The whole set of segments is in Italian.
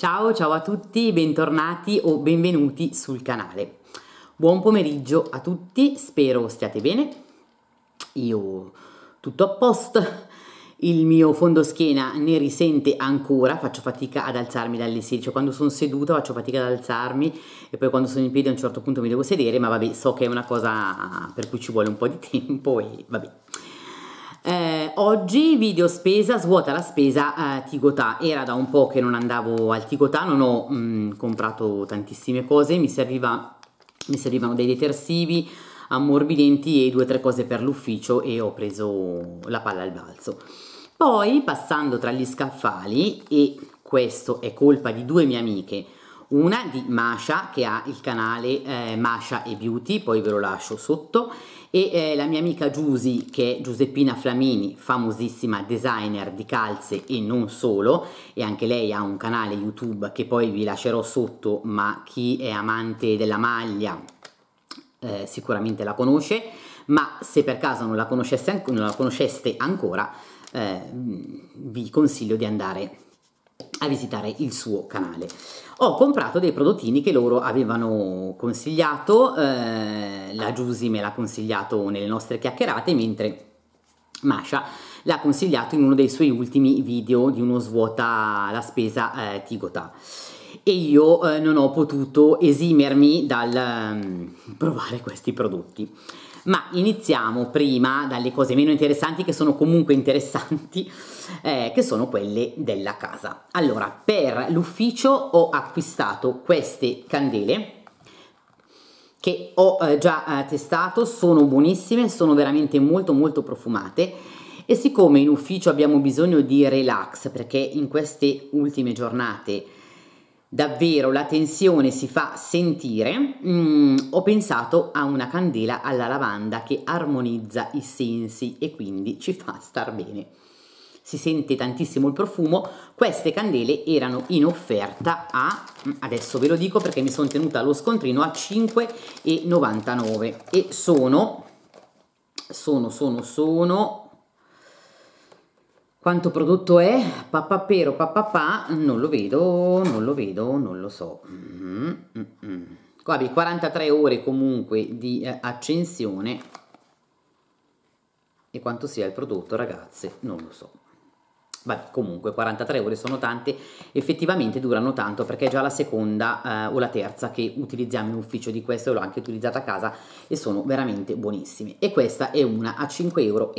Ciao, ciao a tutti, bentornati o benvenuti sul canale. Buon pomeriggio a tutti, spero stiate bene. Io tutto a posto, il mio fondo schiena ne risente ancora, faccio fatica ad alzarmi dalle sedie, cioè quando sono seduta faccio fatica ad alzarmi e poi quando sono in piedi a un certo punto mi devo sedere, ma vabbè, so che è una cosa per cui ci vuole un po' di tempo e vabbè. Eh, oggi video spesa, svuota la spesa a Tigotà, era da un po' che non andavo al Tigotà, non ho mh, mm, comprato tantissime cose, mi, serviva, mi servivano dei detersivi, ammorbidenti e due o tre cose per l'ufficio e ho preso la palla al balzo. Poi passando tra gli scaffali, e questo è colpa di due mie amiche, una di Masha che ha il canale eh, Masha e Beauty, poi ve lo lascio sotto, e eh, la mia amica Giusy che è Giuseppina Flamini, famosissima designer di calze e non solo, e anche lei ha un canale YouTube che poi vi lascerò sotto, ma chi è amante della maglia eh, sicuramente la conosce, ma se per caso non la, non la conosceste ancora eh, vi consiglio di andare a visitare il suo canale. Ho comprato dei prodottini che loro avevano consigliato, eh, la Giusy me l'ha consigliato nelle nostre chiacchierate, mentre Masha l'ha consigliato in uno dei suoi ultimi video di uno svuota la spesa eh, Tigota e io eh, non ho potuto esimermi dal um, provare questi prodotti ma iniziamo prima dalle cose meno interessanti che sono comunque interessanti, eh, che sono quelle della casa. Allora, per l'ufficio ho acquistato queste candele che ho eh, già eh, testato, sono buonissime, sono veramente molto molto profumate e siccome in ufficio abbiamo bisogno di relax perché in queste ultime giornate davvero la tensione si fa sentire, mm, ho pensato a una candela alla lavanda che armonizza i sensi e quindi ci fa star bene. Si sente tantissimo il profumo, queste candele erano in offerta a, mm, adesso ve lo dico perché mi sono tenuta lo scontrino, a 5,99 e sono, sono, sono, sono quanto prodotto è? Papapero, papapà, non lo vedo, non lo vedo, non lo so. Mm -hmm. Qua abbiamo 43 ore comunque di eh, accensione e quanto sia il prodotto ragazze non lo so. Vabbè, comunque 43 ore sono tante, effettivamente durano tanto perché è già la seconda eh, o la terza che utilizziamo in ufficio di questo, l'ho anche utilizzata a casa e sono veramente buonissime. E questa è una a 5,89 euro.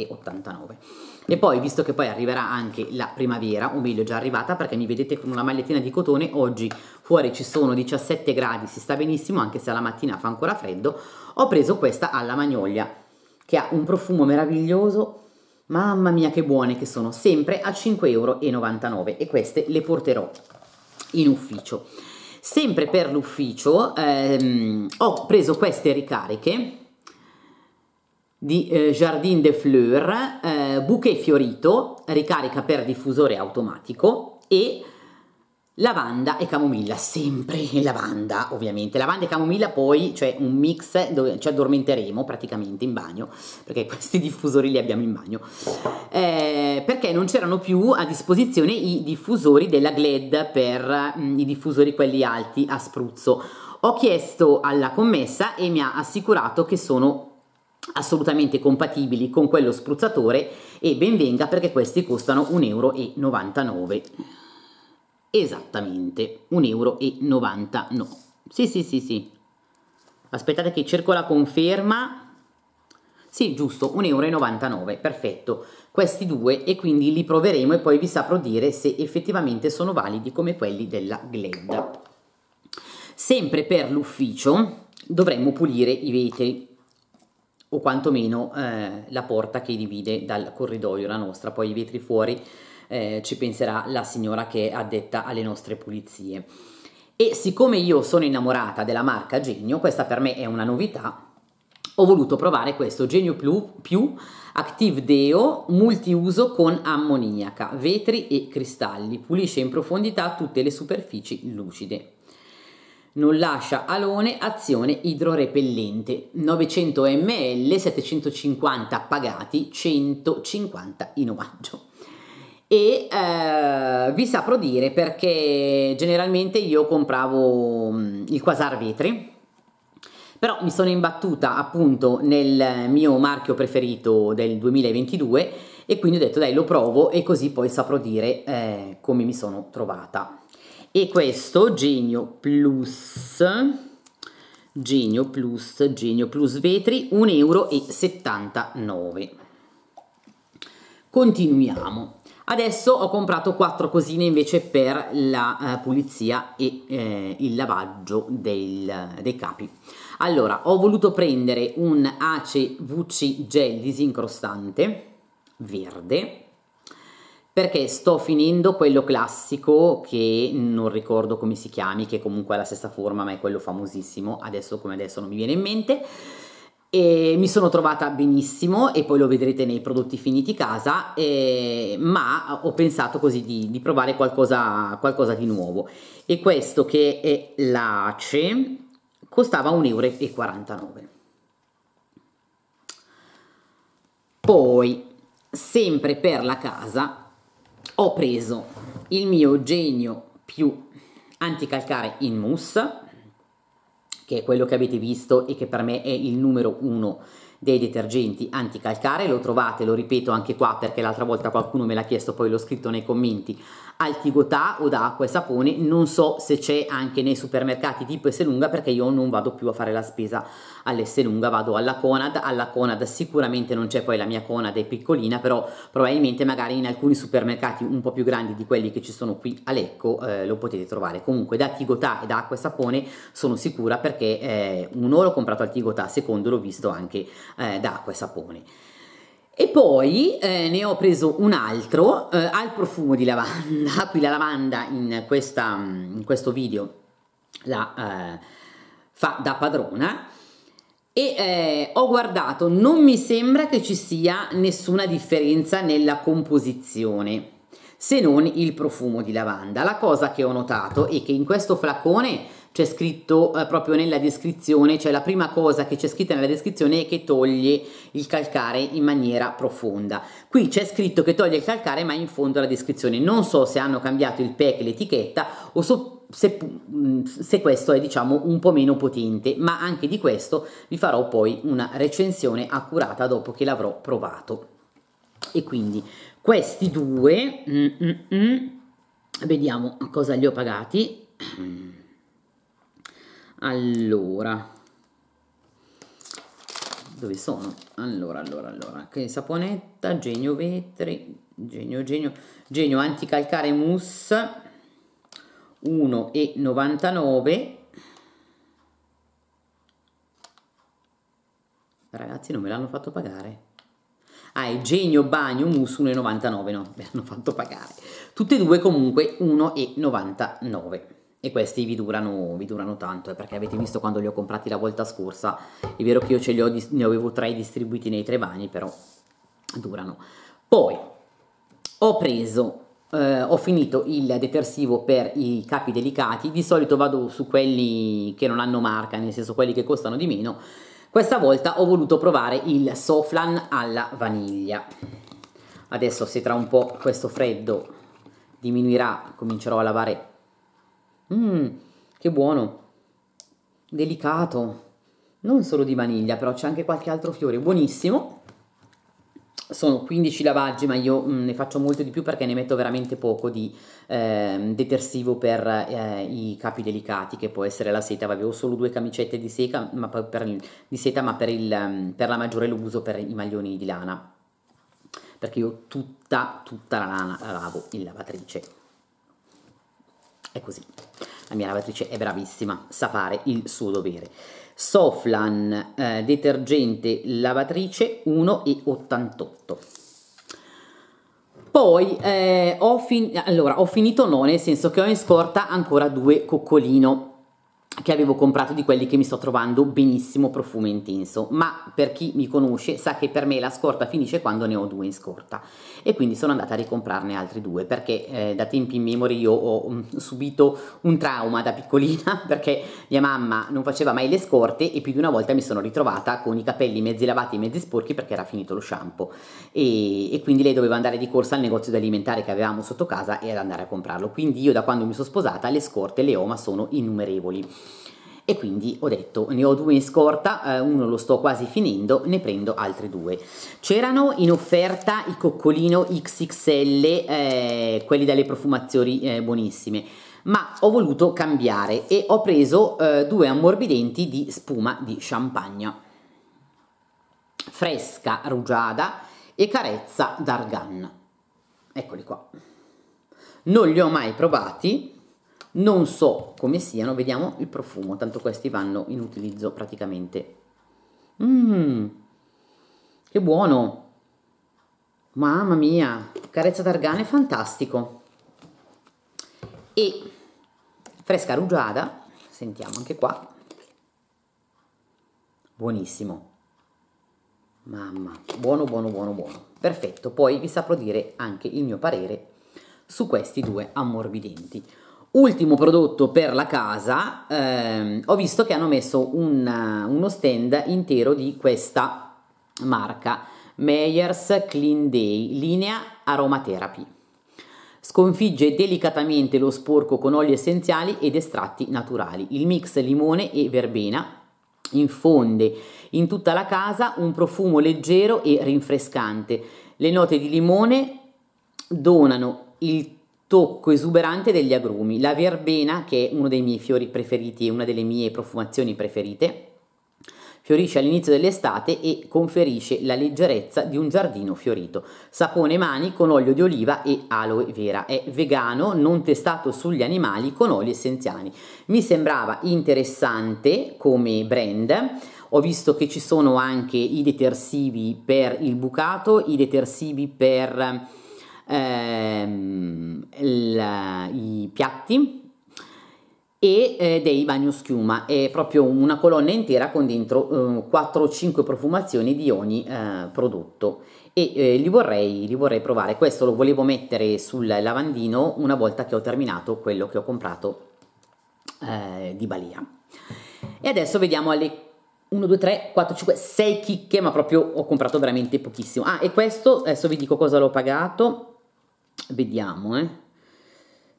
E poi, visto che poi arriverà anche la primavera, o meglio già arrivata perché mi vedete con una magliettina di cotone, oggi fuori ci sono 17 gradi, si sta benissimo anche se alla mattina fa ancora freddo, ho preso questa alla magnolia che ha un profumo meraviglioso Mamma mia che buone che sono, sempre a 5,99 euro e queste le porterò in ufficio. Sempre per l'ufficio ehm, ho preso queste ricariche di eh, Jardin de Fleur, eh, bouquet fiorito, ricarica per diffusore automatico e Lavanda e camomilla, sempre lavanda ovviamente, lavanda e camomilla poi, cioè un mix dove ci addormenteremo praticamente in bagno, perché questi diffusori li abbiamo in bagno, eh, perché non c'erano più a disposizione i diffusori della Gled per mh, mm, i diffusori quelli alti a spruzzo. Ho chiesto alla commessa e mi ha assicurato che sono assolutamente compatibili con quello spruzzatore e benvenga perché questi costano 1,99 euro. Esattamente, 1,90 euro. No, sì, sì, sì, sì. Aspettate che cerco la conferma. Sì, giusto, 1,99 euro, perfetto. Questi due e quindi li proveremo e poi vi saprò dire se effettivamente sono validi come quelli della Gled. Sempre per l'ufficio dovremmo pulire i vetri o quantomeno eh, la porta che divide dal corridoio la nostra, poi i vetri fuori eh, ci penserà la signora che è addetta alle nostre pulizie. E siccome io sono innamorata della marca Genio, questa per me è una novità, ho voluto provare questo Genio Plus, più, Active Deo multiuso con ammoniaca, vetri e cristalli, pulisce in profondità tutte le superfici lucide. Non lascia alone azione idrorepellente, 900 ml, 750 pagati, 150 in omaggio e eh, vi saprò dire perché generalmente io compravo mm, il quasar vetri però mi sono imbattuta appunto nel mio marchio preferito del 2022 e quindi ho detto dai lo provo e così poi saprò dire eh, come mi sono trovata e questo genio plus genio plus genio plus vetri 1,79 euro continuiamo Adesso ho comprato quattro cosine invece per la eh, pulizia e eh, il lavaggio del, dei capi. Allora, ho voluto prendere un Ace VC gel disincrostante verde perché sto finendo quello classico che non ricordo come si chiami, che comunque ha la stessa forma ma è quello famosissimo, adesso come adesso non mi viene in mente e mi sono trovata benissimo e poi lo vedrete nei prodotti finiti casa eh, ma ho pensato così di, di provare qualcosa, qualcosa, di nuovo e questo che è l'ace costava 1,49 euro poi sempre per la casa ho preso il mio genio più anticalcare in mousse che è quello che avete visto e che per me è il numero uno dei detergenti anticalcare, lo trovate, lo ripeto anche qua perché l'altra volta qualcuno me l'ha chiesto, poi l'ho scritto nei commenti, Altigotà o da acqua e sapone, non so se c'è anche nei supermercati tipo Esselunga perché io non vado più a fare la spesa all'Esselunga, vado alla Conad, alla Conad sicuramente non c'è poi la mia Conad è piccolina, però probabilmente magari in alcuni supermercati un po' più grandi di quelli che ci sono qui a Lecco eh, lo potete trovare. Comunque da Tigotà e da acqua e sapone sono sicura perché eh, un oro l'ho comprato Altigotà, secondo l'ho visto anche eh, da acqua e sapone. E poi eh, ne ho preso un altro eh, al profumo di lavanda, qui la lavanda in, questa, mm, in questo video la eh, fa da padrona e eh, ho guardato, non mi sembra che ci sia nessuna differenza nella composizione se non il profumo di lavanda. La cosa che ho notato è che in questo flacone c'è scritto eh, proprio nella descrizione, cioè la prima cosa che c'è scritta nella descrizione è che toglie il calcare in maniera profonda. Qui c'è scritto che toglie il calcare ma in fondo alla descrizione. Non so se hanno cambiato il pack, l'etichetta o so se, mm, se, questo è diciamo un po' meno potente ma anche di questo vi farò poi una recensione accurata dopo che l'avrò provato e quindi questi due mm, mm, mm, vediamo a cosa li ho pagati Allora, dove sono? Allora, allora, allora, che saponetta, genio vetri, genio, genio, genio anticalcare mousse, 1,99 Ragazzi non me l'hanno fatto pagare. Ah, è genio bagno mousse 1,99, no, me l'hanno fatto pagare. Tutte e due comunque 1,99 e questi vi durano, vi durano tanto, eh, perché avete visto quando li ho comprati la volta scorsa, è vero che io ce li ho, ne avevo tre distribuiti nei tre bagni, però durano. Poi ho preso, eh, ho finito il detersivo per i capi delicati, di solito vado su quelli che non hanno marca, nel senso quelli che costano di meno, questa volta ho voluto provare il Soflan alla vaniglia. Adesso se tra un po' questo freddo diminuirà, comincerò a lavare Mmm, che buono. Delicato. Non solo di vaniglia, però c'è anche qualche altro fiore. Buonissimo. Sono 15 lavaggi, ma io mh, mm, ne faccio molto di più perché ne metto veramente poco di eh, detersivo per eh, i capi delicati, che può essere la seta. Avevo solo due camicette di, seca, ma per, il, di seta, ma per, il, mm, per la maggiore lo uso per i maglioni di lana perché io tutta, tutta la lana la lavo in lavatrice è così. La mia lavatrice è bravissima, sa fare il suo dovere. Soflan eh, detergente lavatrice 1,88. Poi eh, ho, fin- allora, ho finito no, nel senso che ho in scorta ancora due coccolino che avevo comprato di quelli che mi sto trovando benissimo profumo intenso ma per chi mi conosce sa che per me la scorta finisce quando ne ho due in scorta e quindi sono andata a ricomprarne altri due perché eh, da tempi in memoria io ho mm, subito un trauma da piccolina perché mia mamma non faceva mai le scorte e più di una volta mi sono ritrovata con i capelli mezzi lavati e mezzi sporchi perché era finito lo shampoo e, e quindi lei doveva andare di corsa al negozio di alimentare che avevamo sotto casa e ad andare a comprarlo quindi io da quando mi sono sposata le scorte le ho ma sono innumerevoli e quindi ho detto ne ho due in scorta, eh, uno lo sto quasi finendo, ne prendo altri due. C'erano in offerta i coccolino XXL, eh, quelli dalle profumazioni eh, buonissime, ma ho voluto cambiare e ho preso eh, due ammorbidenti di spuma di champagne, fresca rugiada e carezza d'argan. Eccoli qua. Non li ho mai provati non so come siano, vediamo il profumo, tanto questi vanno in utilizzo praticamente. Mmm, che buono! Mamma mia, carezza d'argane fantastico! E fresca rugiada, sentiamo anche qua, buonissimo! Mamma, buono, buono, buono, buono. Perfetto, poi vi saprò dire anche il mio parere su questi due ammorbidenti. Ultimo prodotto per la casa, ehm, ho visto che hanno messo un, uno stand intero di questa marca, Meyers Clean Day, linea aromatherapy. Sconfigge delicatamente lo sporco con oli essenziali ed estratti naturali. Il mix limone e verbena infonde in tutta la casa un profumo leggero e rinfrescante. Le note di limone donano il tocco esuberante degli agrumi, la verbena, che è uno dei miei fiori preferiti e una delle mie profumazioni preferite, fiorisce all'inizio dell'estate e conferisce la leggerezza di un giardino fiorito. Sapone mani con olio di oliva e aloe vera. È vegano, non testato sugli animali con oli essenziali. Mi sembrava interessante come brand. Ho visto che ci sono anche i detersivi per il bucato, i detersivi per ehm, il, i piatti e eh, dei bagnoschiuma è proprio una colonna intera con dentro eh, 4 5 profumazioni di ogni eh, prodotto e eh, li vorrei, li, vorrei, provare questo lo volevo mettere sul lavandino una volta che ho terminato quello che ho comprato eh, di Balia e adesso vediamo alle 1, 2, 3, 4, 5, 6 chicche ma proprio ho comprato veramente pochissimo ah e questo adesso vi dico cosa l'ho pagato vediamo eh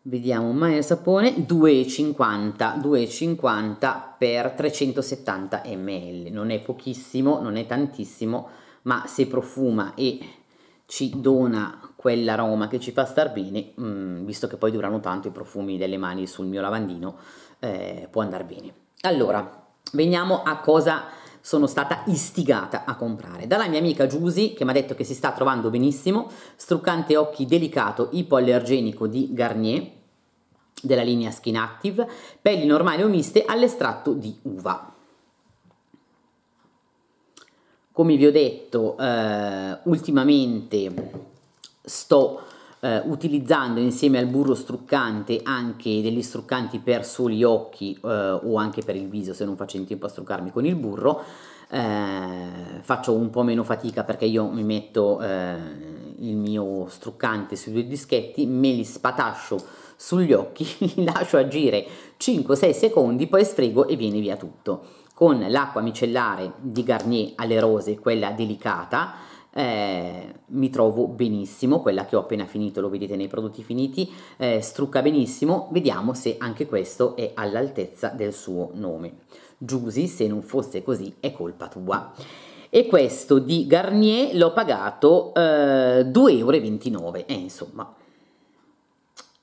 vediamo il sapone 2,50 2,50 per 370 ml non è pochissimo non è tantissimo ma se profuma e ci dona quell'aroma che ci fa star bene mh, mm, visto che poi durano tanto i profumi delle mani sul mio lavandino eh, può andare bene allora veniamo a cosa sono stata istigata a comprare. Dalla mia amica Giusy, che mi ha detto che si sta trovando benissimo, struccante occhi delicato ipoallergenico di Garnier, della linea Skin Active, pelli normali o miste all'estratto di uva. Come vi ho detto, eh, ultimamente sto eh, utilizzando insieme al burro struccante anche degli struccanti per soli occhi eh, o anche per il viso se non faccio in tempo a struccarmi con il burro eh, faccio un po' meno fatica perché io mi metto eh, il mio struccante sui due dischetti me li spatascio sugli occhi li lascio agire 5-6 secondi poi sfrego e viene via tutto con l'acqua micellare di Garnier alle rose quella delicata eh, mi trovo benissimo, quella che ho appena finito lo vedete nei prodotti finiti, eh, strucca benissimo, vediamo se anche questo è all'altezza del suo nome. Giusy, se non fosse così, è colpa tua. E questo di Garnier l'ho pagato eh, 2,29 euro, eh, insomma,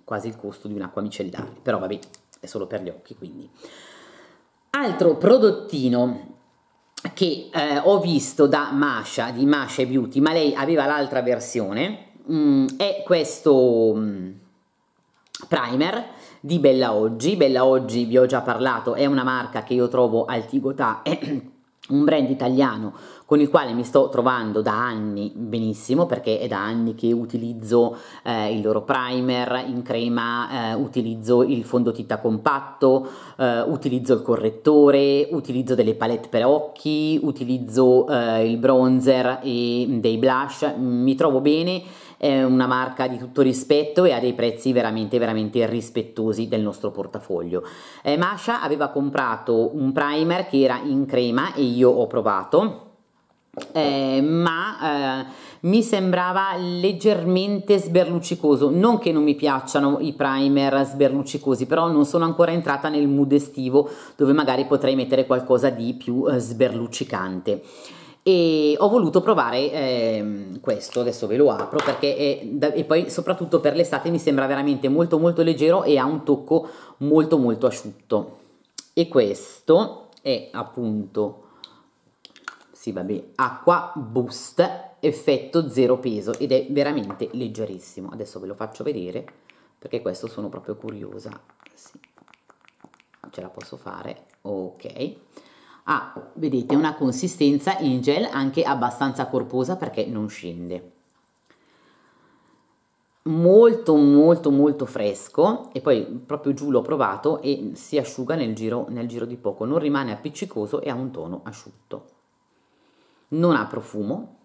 quasi il costo di un'acqua micellare, però vabbè, è solo per gli occhi, quindi. Altro prodottino che eh, ho visto da Masha, di Masha Beauty, ma lei aveva l'altra versione, mm, è questo mm, primer di Bella Oggi. Bella Oggi, vi ho già parlato, è una marca che io trovo al un brand italiano con il quale mi sto trovando da anni benissimo perché è da anni che utilizzo eh, il loro primer in crema, eh, utilizzo il fondotinta compatto, eh, utilizzo il correttore, utilizzo delle palette per occhi, utilizzo eh, il bronzer e dei blush, mi trovo bene è una marca di tutto rispetto e ha dei prezzi veramente veramente rispettosi del nostro portafoglio. Eh, Masha aveva comprato un primer che era in crema e io ho provato eh, ma eh, mi sembrava leggermente sberluccicoso non che non mi piacciano i primer sberluccicosi però non sono ancora entrata nel mood estivo dove magari potrei mettere qualcosa di più eh, sberluccicante e ho voluto provare ehm, questo, adesso ve lo apro perché è, da, e poi soprattutto per l'estate mi sembra veramente molto molto leggero e ha un tocco molto molto asciutto e questo è appunto sì vabbè acqua boost effetto zero peso ed è veramente leggerissimo adesso ve lo faccio vedere perché questo sono proprio curiosa sì. ce la posso fare ok ha, ah, vedete, una consistenza in gel anche abbastanza corposa perché non scende. Molto molto molto fresco e poi proprio giù l'ho provato e si asciuga nel giro, nel giro di poco, non rimane appiccicoso e ha un tono asciutto. Non ha profumo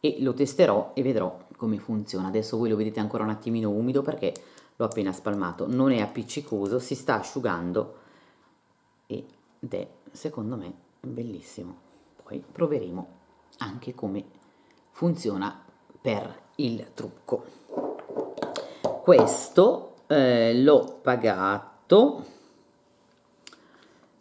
e lo testerò e vedrò come funziona. Adesso voi lo vedete ancora un attimino umido perché l'ho appena spalmato, non è appiccicoso, si sta asciugando ed è secondo me bellissimo. Poi proveremo anche come funziona per il trucco. Questo eh, l'ho pagato,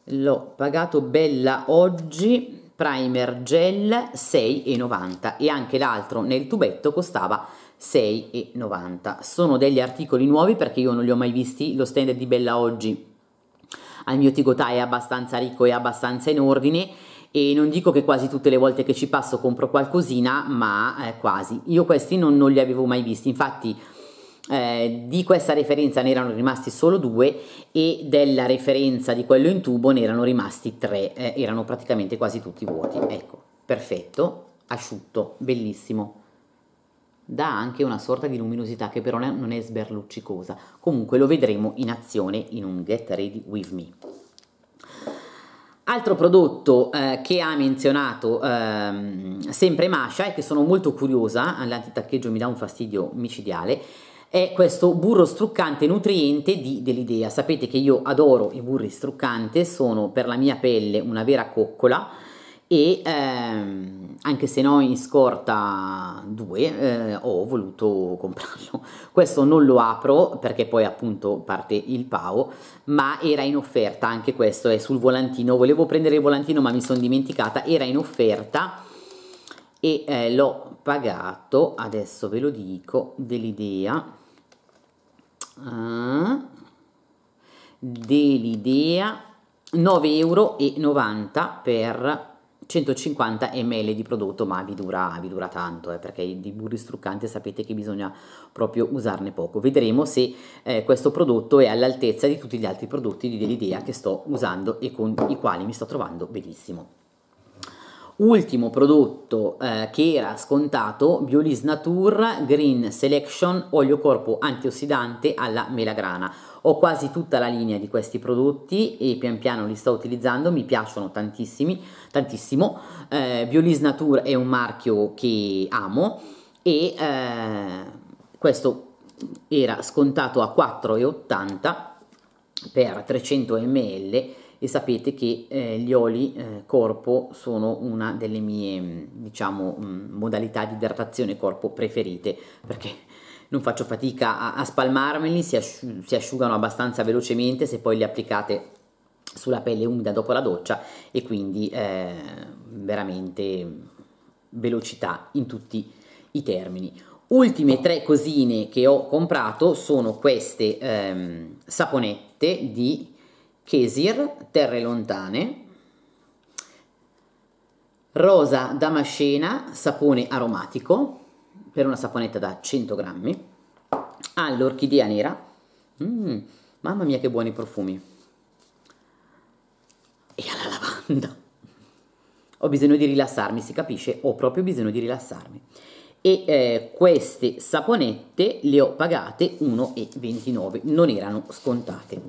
l'ho pagato bella oggi primer gel 6,90 e anche l'altro nel tubetto costava 6,90 sono degli articoli nuovi perché io non li ho mai visti lo stand di Bella Oggi al mio Tigotai è abbastanza ricco e abbastanza in ordine e non dico che quasi tutte le volte che ci passo compro qualcosina, ma eh, quasi. Io questi non, non, li avevo mai visti, infatti eh, di questa referenza ne erano rimasti solo due e della referenza di quello in tubo ne erano rimasti tre, eh, erano praticamente quasi tutti vuoti. Ecco, perfetto, asciutto, bellissimo dà anche una sorta di luminosità che però non è sberluccicosa. Comunque lo vedremo in azione in un Get Ready With Me. Altro prodotto eh, che ha menzionato ehm, sempre Masha e che sono molto curiosa, l'antitaccheggio mi dà un fastidio micidiale, è questo burro struccante nutriente di Delidea. Sapete che io adoro i burri struccanti, sono per la mia pelle una vera coccola, e ehm, anche se ne ho in scorta due eh, ho voluto comprarlo questo non lo apro perché poi appunto parte il PAO ma era in offerta anche questo è eh, sul volantino volevo prendere il volantino ma mi sono dimenticata era in offerta e eh, l'ho pagato adesso ve lo dico dell'idea uh, ah. dell'idea 9,90 euro per 150 ml di prodotto ma vi dura, vi dura tanto eh, perché di burri struccanti sapete che bisogna proprio usarne poco vedremo se eh, questo prodotto è all'altezza di tutti gli altri prodotti dell'idea che sto usando e con i quali mi sto trovando benissimo ultimo prodotto eh, che era scontato Biolis Nature Green Selection olio corpo antiossidante alla melagrana ho quasi tutta la linea di questi prodotti e pian piano li sto utilizzando, mi piacciono tantissimi, tantissimo. Eh, Biolis Nature è un marchio che amo e eh, questo era scontato a 4,80 per 300 ml e sapete che eh, gli oli eh, corpo sono una delle mie diciamo, mm, modalità di idratazione corpo preferite perché non faccio fatica a, a spalmarmeli, si, asciug si asciugano abbastanza velocemente se poi li applicate sulla pelle umida dopo la doccia e quindi eh, veramente velocità in tutti i termini. Ultime tre cosine che ho comprato sono queste ehm, saponette di Kesir, Terre Lontane, Rosa Damascena, sapone aromatico, per una saponetta da 100 grammi all'orchidea ah, nera mm, mamma mia che buoni profumi e alla lavanda ho bisogno di rilassarmi si capisce ho proprio bisogno di rilassarmi e eh, queste saponette le ho pagate 1,29 non erano scontate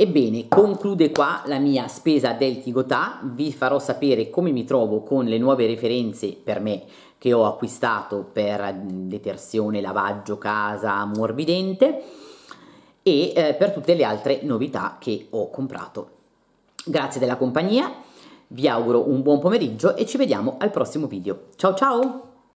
Ebbene, conclude qua la mia spesa del Tigotà, vi farò sapere come mi trovo con le nuove referenze per me che ho acquistato per detersione, lavaggio, casa, morbidente e eh, per tutte le altre novità che ho comprato. Grazie della compagnia, vi auguro un buon pomeriggio e ci vediamo al prossimo video. Ciao ciao!